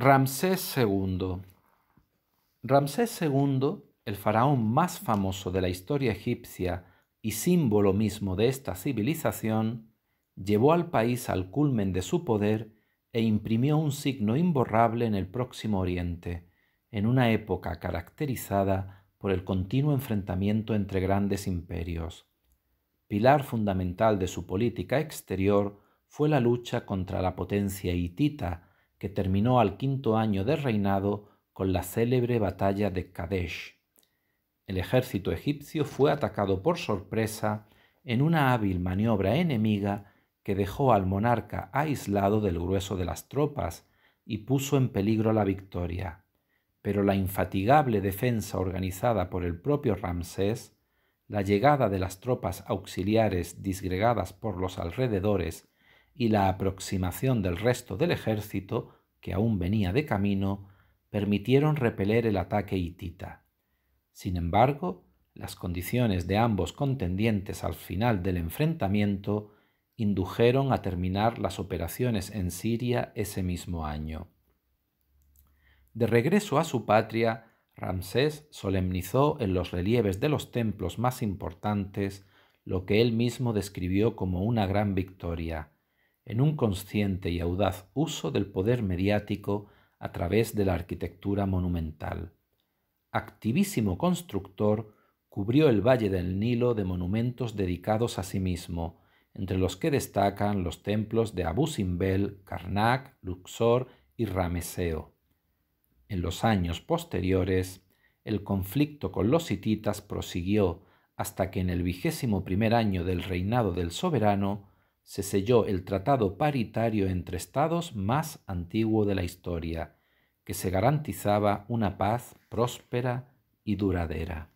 Ramsés II. Ramsés II, el faraón más famoso de la historia egipcia y símbolo mismo de esta civilización, llevó al país al culmen de su poder e imprimió un signo imborrable en el próximo Oriente, en una época caracterizada por el continuo enfrentamiento entre grandes imperios. Pilar fundamental de su política exterior fue la lucha contra la potencia hitita, que terminó al quinto año de reinado con la célebre batalla de Kadesh. El ejército egipcio fue atacado por sorpresa en una hábil maniobra enemiga que dejó al monarca aislado del grueso de las tropas y puso en peligro la victoria. Pero la infatigable defensa organizada por el propio Ramsés, la llegada de las tropas auxiliares disgregadas por los alrededores y la aproximación del resto del ejército, que aún venía de camino, permitieron repeler el ataque hitita. Sin embargo, las condiciones de ambos contendientes al final del enfrentamiento indujeron a terminar las operaciones en Siria ese mismo año. De regreso a su patria, Ramsés solemnizó en los relieves de los templos más importantes lo que él mismo describió como una gran victoria, en un consciente y audaz uso del poder mediático a través de la arquitectura monumental. Activísimo constructor, cubrió el Valle del Nilo de monumentos dedicados a sí mismo, entre los que destacan los templos de Abu Simbel, Karnak, Luxor y Rameseo. En los años posteriores, el conflicto con los hititas prosiguió hasta que en el vigésimo primer año del reinado del soberano se selló el tratado paritario entre estados más antiguo de la historia, que se garantizaba una paz próspera y duradera.